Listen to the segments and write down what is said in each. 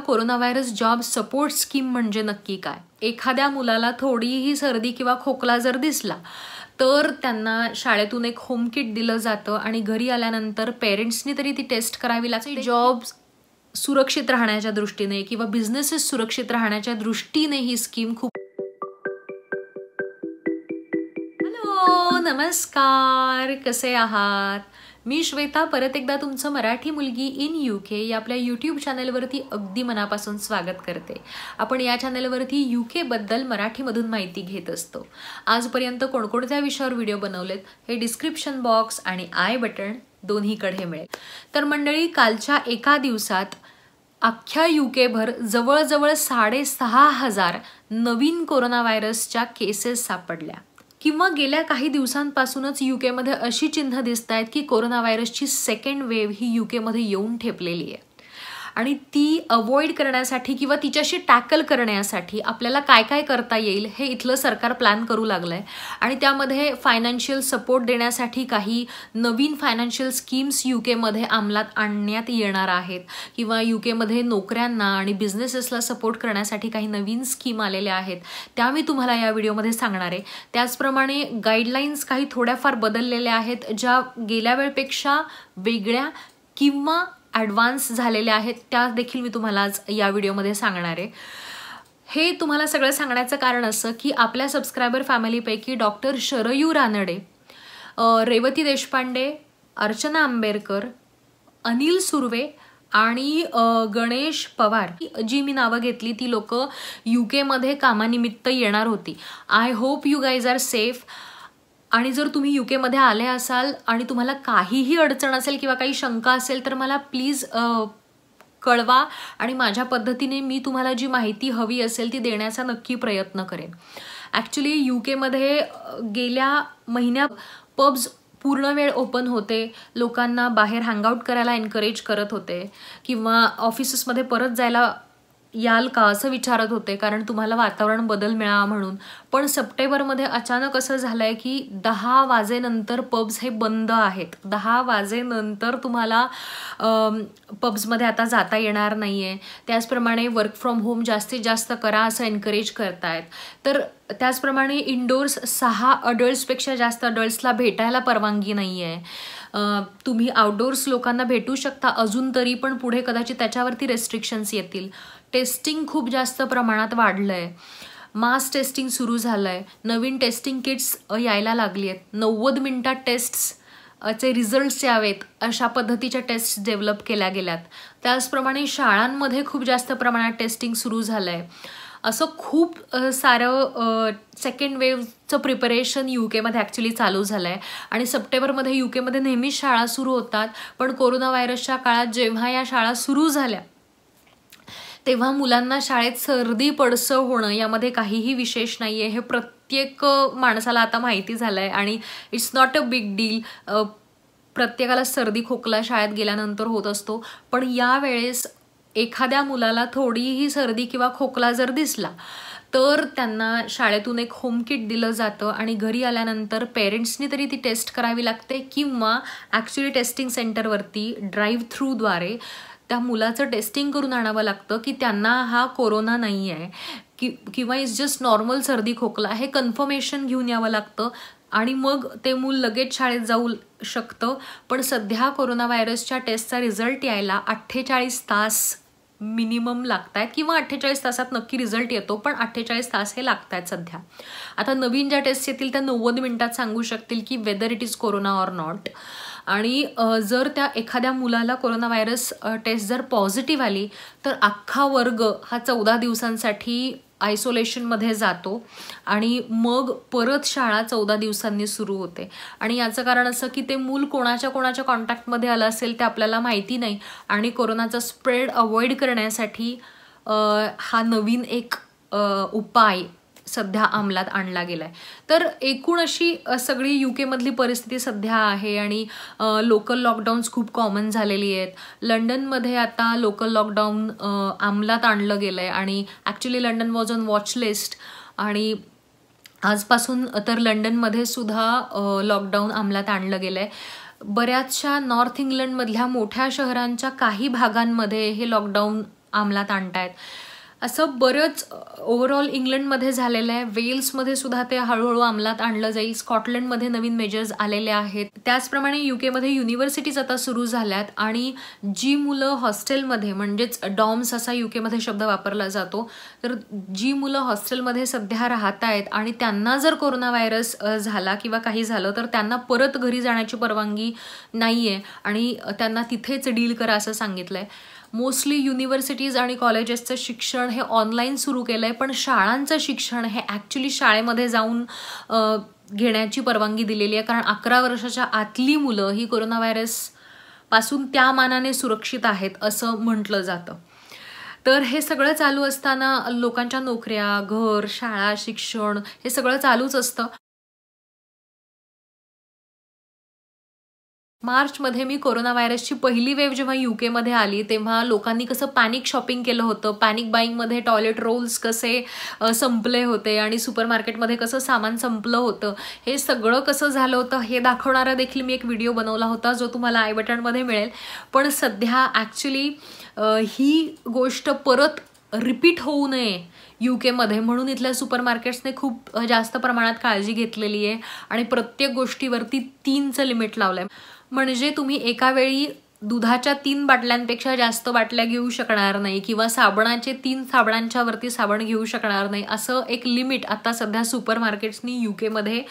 Corona virus job support scheme म्हणजे नक्की काय एखाद्या मुलाला थोडीही सर्दी किंवा खोकला जर दिसला तर त्यांना शाळेतून एक होम किट दिलं जातं आणि घरी आल्यानंतर पेरेंट्सनी तरी ती टेस्ट करावी लागते जॉब सुरक्षित राहण्याच्या दृष्टीने किंवा बिझनेसेस सुरक्षित राहण्याच्या दृष्टीने ही स्कीम खूप हॅलो नमस्कार कसे आहात मी श्वेता परत एकदा तुमचं मराठी मुलगी इन यू के या आपल्या यूट्यूब चॅनलवरती अगदी मनापासून स्वागत करते आपण या चॅनलवरती यू केबद्दल मराठीमधून माहिती घेत असतो आजपर्यंत कोणकोणत्या विषयावर व्हिडिओ बनवलेत हे डिस्क्रिप्शन बॉक्स आणि आय बटन दोन्हीकडे मिळेल तर मंडळी कालच्या एका दिवसात अख्ख्या केभर जवळजवळ साडेसहा हजार नवीन कोरोना व्हायरसच्या केसेस सापडल्या किंवा गेल्या काही दिवसांपासूनच युकेमध्ये अशी चिन्ह दिसत आहेत की कोरोना व्हायरसची सेकंड वेव्ह ही युकेमध्ये येऊन ठेपलेली आहे आणि ती अवॉइड करण्यासाठी किंवा तिच्याशी टॅकल करण्यासाठी आपल्याला काय काय करता येईल हे इथलं सरकार प्लॅन करू लागलं आहे आणि त्यामध्ये फायनान्शियल सपोर्ट देण्यासाठी काही नवीन फायनान्शियल स्कीम्स यू केमध्ये अंमलात आणण्यात येणार आहेत किंवा यू केमध्ये नोकऱ्यांना आणि बिझनेसेसला सपोर्ट करण्यासाठी काही नवीन स्कीम आलेल्या आहेत त्या मी तुम्हाला या व्हिडिओमध्ये सांगणार आहे त्याचप्रमाणे गाईडलाईन्स काही थोड्याफार बदललेल्या आहेत ज्या गेल्या वेळपेक्षा वेगळ्या किंवा ॲडव्हान्स झालेल्या आहेत त्या देखील मी तुम्हाला आज या व्हिडिओमध्ये सांगणार आहे हे तुम्हाला सगळं सांगण्याचं कारण असं की आपल्या सबस्क्रायबर फॅमिलीपैकी डॉक्टर शरयू रानडे रेवती देशपांडे अर्चना आंबेडकर अनिल सुर्वे आणि गणेश पवार जी मी नावं घेतली ती लोकं यू केमध्ये कामानिमित्त येणार होती I hope you guys are safe आणि जर तुम्ही यू केमध्ये आले असाल आणि तुम्हाला काहीही अडचण असेल किंवा काही शंका असेल तर मला प्लीज कळवा आणि माझ्या पद्धतीने मी तुम्हाला जी माहिती हवी असेल ती देण्याचा नक्की प्रयत्न करेन ॲक्च्युली यू केमध्ये गेल्या महिन्या पब्ज पूर्ण वेळ ओपन होते लोकांना बाहेर हँगआउट करायला एनकरेज करत होते किंवा ऑफिसेसमध्ये परत जायला याल का असं विचारत होते कारण तुम्हाला वातावरण बदल मिळावा म्हणून पण सप्टेंबरमध्ये अचानक असं झालं आहे की दहा वाजेनंतर पब्स हे बंद आहेत दहा वाजेनंतर तुम्हाला पब्समध्ये आता जाता येणार नाही आहे त्याचप्रमाणे वर्क फ्रॉम होम जास्तीत जास्त करा असं एनकरेज करतायत तर त्याचप्रमाणे इंडोर्स सहा अडल्ट्सपेक्षा जास्त अडल्ट्सला भेटायला परवानगी नाही आहे तुम्ही आउटडोर्स लोकांना भेटू शकता अजून तरी पण पुढे कदाचित त्याच्यावरती रेस्ट्रिक्शन्स येतील टेस्टिंग खूप जास्त प्रमाणात वाढलं आहे मास टेस्टिंग सुरू झालं आहे नवीन टेस्टिंग किट्स यायला लागली आहेत नव्वद मिनटात टेस्ट्सचे चे रिझल्ट्स यावेत अशा पद्धतीच्या टेस्ट डेव्हलप केल्या गेल्यात त्याचप्रमाणे शाळांमध्ये खूप जास्त प्रमाणात टेस्टिंग सुरू झालं आहे असं खूप सारं सेकंड वेव्हचं प्रिपरेशन यू केमध्ये ॲक्च्युली चालू झालं आहे आणि सप्टेंबरमध्ये यू केमध्ये नेहमीच शाळा सुरू होतात पण कोरोना व्हायरसच्या काळात जेव्हा या शाळा सुरू झाल्या तेव्हा मुलांना शाळेत सर्दी पडसं होणं यामध्ये काहीही विशेष नाही आहे हे प्रत्येक माणसाला आता माहिती झालं आहे आणि it's not a big deal प्रत्येकाला सर्दी खोकला शाळेत गेल्यानंतर होत असतो पण यावेळेस एखाद्या मुलाला थोडीही सर्दी किंवा खोकला जर दिसला तर त्यांना शाळेतून एक होम किट दिलं जातं आणि घरी आल्यानंतर पेरेंट्सनी तरी ती टेस्ट करावी लागते किंवा ॲक्च्युली टेस्टिंग सेंटरवरती ड्राईव्ह थ्रूद्वारे त्या मुलाचं टेस्टिंग करून आणावं लागतं की त्यांना हा कोरोना नाही आहे कि किंवा इज जस्ट नॉर्मल सर्दी खोकला हे कन्फर्मेशन घेऊन यावं लागतं आणि मग ते मूल लगेच शाळेत जाऊ शकतं पण सध्या कोरोना व्हायरसच्या टेस्टचा रिझल्ट यायला अठ्ठेचाळीस तास मिनिमम लागत आहेत किंवा अठ्ठेचाळीस तासात नक्की रिझल्ट येतो पण अठ्ठेचाळीस तास हे लागत आहेत सध्या आता नवीन ज्या टेस्ट येतील त्या नव्वद मिनिटात सांगू शकतील की whether it is corona or not आणि जर त्या एखाद्या मुलाला कोरोना व्हायरस टेस्ट जर पॉझिटिव्ह आली तर अख्खा वर्ग हा चौदा दिवसांसाठी आयसोलेशनमध्ये जातो आणि मग परत शाळा चौदा दिवसांनी सुरू होते आणि याचं कारण असं की ते मूल कोणाच्या कोणाच्या कॉन्टॅक्टमध्ये आलं असेल ते आपल्याला माहिती नाही आणि कोरोनाचा स्प्रेड अवॉइड करण्यासाठी हा नवीन एक उपाय सध्या अंमलात आणला गेला आहे तर एकूण अशी सगळी यू केमधली परिस्थिती सध्या आहे आणि लोकल लॉकडाऊन्स खूप कॉमन झालेली आहेत लंडनमध्ये आता लोकल लॉकडाऊन अंमलात आणलं गेलं आहे आणि actually London was on watch list आणि आजपासून तर लंडनमध्ये सुद्धा लॉकडाऊन अंमलात आणलं गेलं आहे बऱ्याचशा नॉर्थ इंग्लंडमधल्या मोठ्या शहरांच्या काही भागांमध्ये हे लॉकडाऊन अंमलात आणतायत असं बरंच ओव्हरऑल इंग्लंडमध्ये झालेलं आहे वेल्समध्ये सुद्धा ते हळूहळू अंमलात आणलं जाईल स्कॉटलंडमध्ये नवीन मेजर्स आलेले आहेत त्याचप्रमाणे युकेमध्ये युनिव्हर्सिटीज आता सुरू झाल्यात आणि जी मुलं हॉस्टेलमध्ये म्हणजेच डॉम्स असा युकेमध्ये शब्द वापरला जातो तर जी मुलं हॉस्टेलमध्ये सध्या राहत आहेत आणि त्यांना जर कोरोना व्हायरस झाला किंवा काही झालं तर त्यांना परत घरी जाण्याची परवानगी नाही आहे आणि त्यांना तिथेच डील करा असं सांगितलं आहे मोस्टली युनिव्हर्सिटीज आणि कॉलेजेसचं शिक्षण हे ऑनलाईन सुरू केलं आहे पण शाळांचं शिक्षण हे ॲक्च्युली शाळेमध्ये जाऊन घेण्याची परवानगी दिलेली आहे कारण अकरा वर्षाच्या आतली मुलं ही कोरोना व्हायरस पासून त्या मानाने सुरक्षित आहेत असं म्हटलं जातं तर हे सगळं चालू असताना लोकांच्या नोकऱ्या घर शाळा शिक्षण हे सगळं चालूच असतं मार्चमध्ये मी कोरोना व्हायरसची पहिली वेव्ह जेव्हा यू केमध्ये आली तेव्हा लोकांनी कसं पॅनिक शॉपिंग केलं होतं पॅनिक बाईंगमध्ये टॉयलेट रोल्स कसे संपले होते आणि सुपर मार्केटमध्ये कसं सामान संपलं होतं हे सगळं कसं झालं होतं हे दाखवणारा देखील मी एक व्हिडिओ बनवला होता जो तुम्हाला आय बटनमध्ये मिळेल पण सध्या ॲक्च्युली ही गोष्ट परत रिपीट होऊ नये यू केमध्ये म्हणून इथल्या सुपर मार्केट्सने खूप जास्त प्रमाणात काळजी घेतलेली आहे आणि प्रत्येक गोष्टीवरती तीनचं लिमिट लावलं आहे म्हणजे तुम्ही एका वेळी दुधाच्या तीन बाटल्यांपेक्षा जास्त बाटल्या घेऊ शकणार नाही किंवा साबणाचे तीन साबणांच्या वरती साबण घेऊ शकणार नाही असं एक लिमिट आता सध्या सुपर मार्केट्सनी युकेमध्ये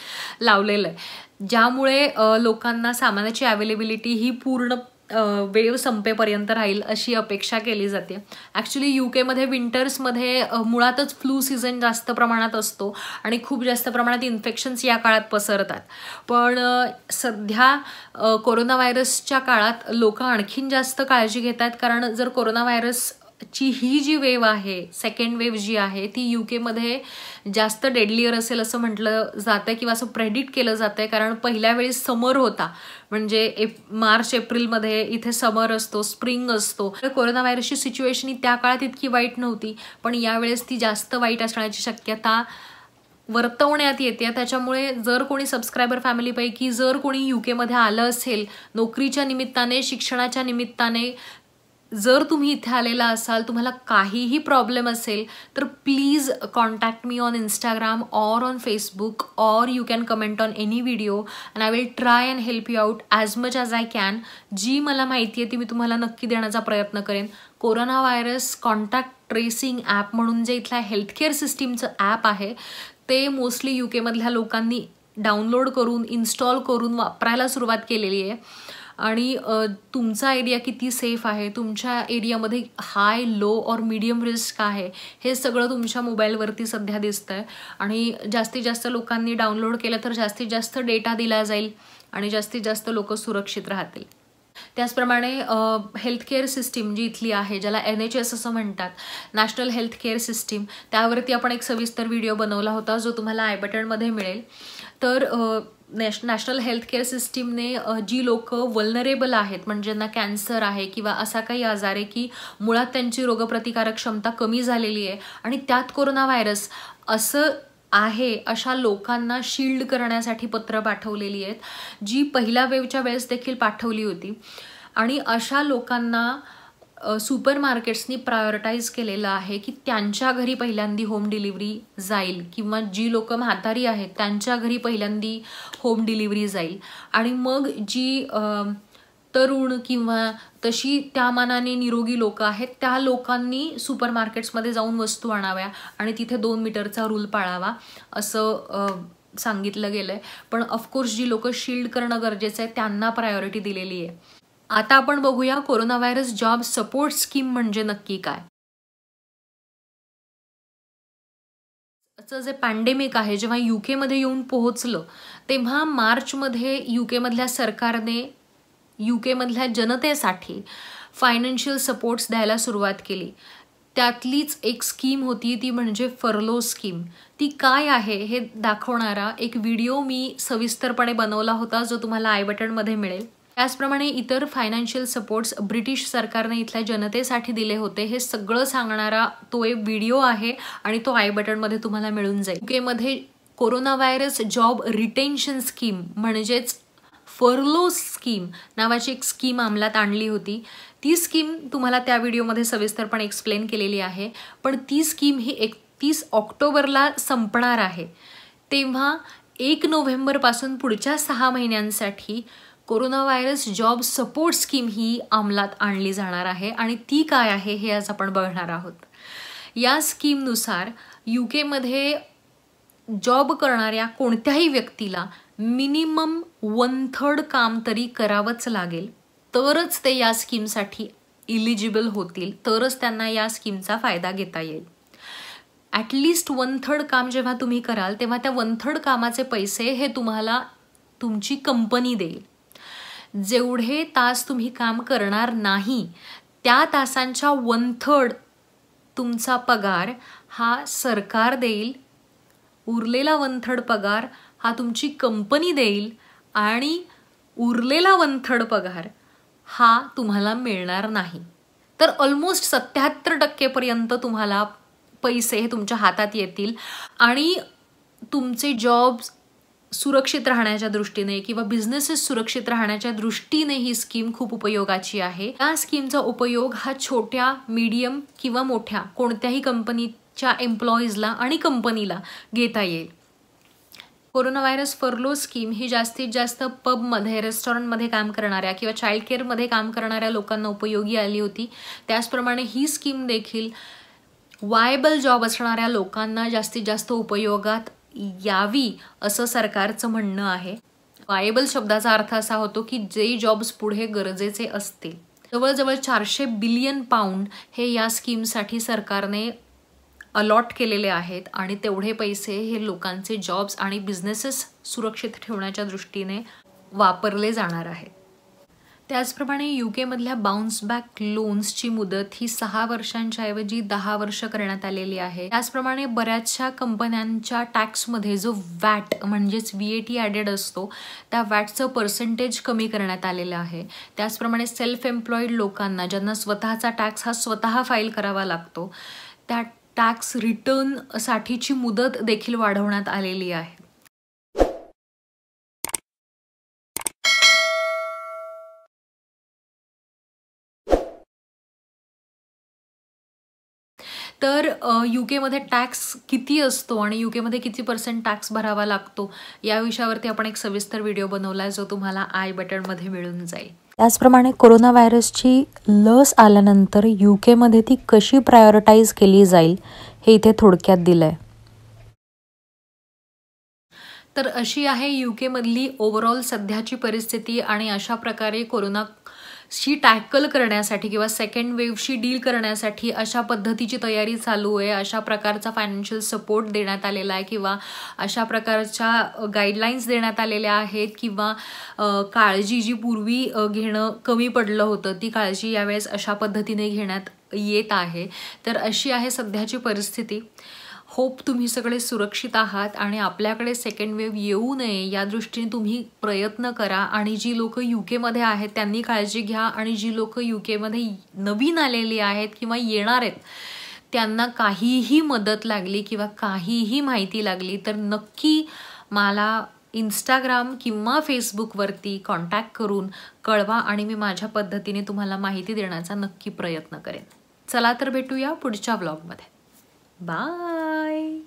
लावलेलं आहे ज्यामुळे लोकांना सामानाची अवेलेबिलिटी ही पूर्ण वेव संपेपर्यंत राहील अशी अपेक्षा केली जाते ॲक्च्युली यू केमध्ये विंटर्समध्ये मुळातच फ्लू सीझन जास्त प्रमाणात असतो आणि खूप जास्त प्रमाणात इन्फेक्शन्स या काळात पसरतात पण सध्या कोरोना व्हायरसच्या काळात लोक आणखीन जास्त काळजी घेतात कारण जर कोरोना व्हायरस ची ही जी वेव आहे सेकंड वेव जी आहे ती यू केमध्ये जास्त डेडलियर असेल असं म्हटलं जातं किंवा असं प्रेडिक्ट केलं जातं आहे कारण पहिल्या वेळी समर होता म्हणजे एप मार्च एप्रिलमध्ये इथे समर असतो स्प्रिंग असतो कोरोना व्हायरसची सिच्युएशन ही त्या काळात इतकी वाईट नव्हती पण यावेळेस ती जास्त वाईट असण्याची शक्यता वर्तवण्यात येते त्याच्यामुळे जर कोणी सबस्क्रायबर फॅमिलीपैकी जर कोणी युकेमध्ये आलं असेल नोकरीच्या निमित्ताने शिक्षणाच्या निमित्ताने जर तुम्ही इथे आलेला असाल तुम्हाला काहीही प्रॉब्लेम असेल तर please contact me on Instagram or on Facebook or you can comment on any video and I will try and help you out as much as I can जी मला माहिती आहे ती मी तुम्हाला नक्की देण्याचा प्रयत्न करेन corona virus contact tracing app म्हणून जे इथल्या हेल्थकेअर सिस्टीमचं ॲप आहे ते मोस्टली यू केमधल्या लोकांनी डाउनलोड करून इन्स्टॉल करून वापरायला सुरुवात केलेली आहे आणि तुमचा एरिया किती सेफ आहे तुमच्या एरियामध्ये high low or medium risk आहे हे सगळं तुमच्या मोबाईलवरती सध्या दिसतं आहे आणि जास्तीत जास्त लोकांनी डाउनलोड केलं तर जास्तीत जास्त डेटा दिला जाईल आणि जास्तीत जास्त लोक सुरक्षित राहतील त्याचप्रमाणे हेल्थकेअर सिस्टीम जी इथली आहे ज्याला एन एच एस असं म्हणतात नॅशनल हेल्थ केअर सिस्टीम त्यावरती आपण एक सविस्तर व्हिडिओ बनवला होता जो तुम्हाला आय बटनमध्ये मिळेल तर नॅश नॅशनल हेल्थकेअर सिस्टीमने जी लोक वल्नरेबल आहेत म्हणजे ज्यांना कॅन्सर आहे किंवा असा काही आजार आहे की मुळात त्यांची रोगप्रतिकारक क्षमता कमी झालेली आहे आणि त्यात कोरोना व्हायरस असं आहे अशा लोकांना शिल्ड करण्यासाठी पत्र पाठवलेली आहेत जी पहिल्या वेवच्या वेळेस देखील पाठवली होती आणि अशा लोकांना सुपर मार्केट्सनी प्रायोरिटाईज केलेलं आहे की त्यांच्या घरी पहिल्यांदी होम डिलिव्हरी जाईल किंवा जी लोकं म्हातारी आहेत त्यांच्या घरी पहिल्यांदी होम डिलिव्हरी जाईल आणि मग जी तरुण किंवा तशी त्या मानाने निरोगी लोक आहेत त्या लोकांनी सुपर मार्केट्समध्ये जाऊन वस्तू आणाव्या आणि तिथे दोन मीटरचा रूल पाळावा असं सांगितलं गेलं आहे पण ऑफकोर्स जी लोकं शिल्ड करणं गरजेचं आहे त्यांना प्रायोरिटी दिलेली आहे आता आपण बघूया corona virus job support scheme म्हणजे नक्की काय जे पॅन्डेमिक आहे जेव्हा यू केमध्ये येऊन पोहोचलं तेव्हा मार्चमध्ये यू केमधल्या सरकारने यू केमधल्या जनतेसाठी फायनान्शियल सपोर्ट्स द्यायला सुरुवात केली त्यातलीच एक स्कीम होती ती म्हणजे फरलो स्कीम ती काय आहे हे दाखवणारा एक व्हिडिओ मी सविस्तरपणे बनवला होता जो तुम्हाला आय बटनमध्ये मिळेल त्याचप्रमाणे इतर फायनान्शियल सपोर्ट्स ब्रिटिश सरकारने इथल्या जनतेसाठी दिले होते हे सगळं सांगणारा तो एक व्हिडिओ आहे आणि तो आय बटनमध्ये तुम्हाला मिळून जाईल युकेमध्ये corona virus job retention scheme म्हणजेच फर्लो स्कीम नावाची एक स्कीम अंमलात आणली होती ती स्कीम तुम्हाला त्या व्हिडिओमध्ये सविस्तरपणे एक्सप्लेन केलेली आहे पण ती स्कीम ही एकतीस ऑक्टोबरला संपणार आहे तेव्हा एक नोव्हेंबरपासून पुढच्या सहा महिन्यांसाठी corona virus job support scheme ही अंमलात आणली जाणार आहे आणि ती काय आहे हे आज आपण बघणार आहोत या स्कीमनुसार यू केमध्ये जॉब करणाऱ्या कोणत्याही व्यक्तीला मिनिमम वन थर्ड काम तरी करावंच लागेल तरच ते या स्कीमसाठी इलिजिबल होतील तरच त्यांना या स्कीमचा फायदा घेता येईल ॲटलिस्ट वन थर्ड काम जेव्हा तुम्ही कराल तेव्हा त्या वन थर्ड कामाचे पैसे हे तुम्हाला तुमची कंपनी देईल जेवढे तास तुम्ही काम करणार नाही त्या तासांच्या वन थर्ड तुमचा पगार हा सरकार देईल उरलेला वन थर्ड पगार हा तुमची कंपनी देईल आणि उरलेला वन थर्ड पगार हा तुम्हाला मिळणार नाही तर ऑलमोस्ट सत्याहत्तर टक्केपर्यंत तुम्हाला पैसे हे तुमच्या हातात येतील आणि तुमचे जॉब्स सुरक्षित राहण्याच्या दृष्टीने किंवा बिझनेसेस सुरक्षित राहण्याच्या दृष्टीने ही स्कीम खूप उपयोगाची आहे या स्कीमचा उपयोग हा छोट्या मीडियम किंवा मोठ्या कोणत्याही कंपनीच्या एम्प्लॉईजला आणि कंपनीला घेता येईल कोरोना व्हायरस फर्लो स्कीम ही जास्तीत जास्त पबमध्ये रेस्टॉरंटमध्ये काम करणाऱ्या किंवा चाइल्ड केअरमध्ये काम करणाऱ्या लोकांना उपयोगी आली होती त्याचप्रमाणे ही स्कीम देखील वायबल जॉब असणाऱ्या लोकांना जास्तीत जास्त उपयोगात यावी असं सरकारचं म्हणणं आहे वायबल शब्दाचा अर्थ असा होतो की जे जॉब्स पुढे गरजेचे असतील जवळजवळ चारशे बिलियन पाऊंड हे या स्कीमसाठी सरकारने अलॉट केलेले आहेत आणि तेवढे पैसे हे लोकांचे जॉब्स आणि बिझनेसेस सुरक्षित ठेवण्याच्या दृष्टीने वापरले जाणार आहेत त्याचप्रमाणे यू केमधल्या बाउन्स बॅक लोन्सची मुदत ही सहा वर्षांच्या ऐवजी दहा वर्ष करण्यात आलेली आहे त्याचप्रमाणे बऱ्याचशा कंपन्यांच्या टॅक्समध्ये जो वॅट म्हणजेच व्ही ए टी ॲडेड असतो त्या वॅटचं पर्सेंटेज कमी करण्यात आलेलं आहे त्याचप्रमाणे सेल्फ एम्प्लॉईड लोकांना ज्यांना स्वतःचा टॅक्स हा स्वतः फाईल करावा लागतो त्या टॅक्स रिटर्नसाठीची मुदत देखील वाढवण्यात आलेली आहे तर यू केमध्ये टॅक्स किती असतो आणि यू केमध्ये किती पर्सेंट टॅक्स भरावा लागतो या विषयावरती आपण एक सविस्तर व्हिडिओ बनवला आहे जो तुम्हाला आय बटनमध्ये मिळून जाईल त्याचप्रमाणे कोरोना व्हायरसची लस आल्यानंतर यू केमध्ये ती कशी प्रायोरिटाईज केली जाईल हे इथे थोडक्यात दिलंय आहे तर अशी आहे यू केमधली ओव्हरऑल सध्याची परिस्थिती आणि अशा प्रकारे कोरोना शी टॅकल करण्यासाठी किंवा सेकंड वेव्हशी डील करण्यासाठी अशा पद्धतीची तयारी चालू आहे अशा प्रकारचा फायनान्शियल सपोर्ट देण्यात आलेला आहे किंवा अशा प्रकारच्या गाईडलाईन्स देण्यात आलेल्या आहेत किंवा काळजी जी पूर्वी घेणं कमी पडलं होतं ती काळजी यावेळेस अशा पद्धतीने घेण्यात येत आहे तर अशी आहे सध्याची परिस्थिती होप तुम्ही सगळे सुरक्षित आहात आणि आपल्याकडे सेकंड वेव्ह येऊ नये या दृष्टीने तुम्ही प्रयत्न करा आणि जी लोक यू केमध्ये आहेत त्यांनी काळजी घ्या आणि जी लोक यू केमध्ये नवीन आलेली आहेत किंवा येणार आहेत त्यांना काहीही मदत लागली किंवा काहीही माहिती लागली तर नक्की मला इंस्टाग्राम किंवा फेसबुकवरती कॉन्टॅक्ट करून कळवा आणि मी माझ्या पद्धतीने तुम्हाला माहिती देण्याचा नक्की प्रयत्न करेन चला तर भेटूया पुढच्या ब्लॉगमध्ये Bye.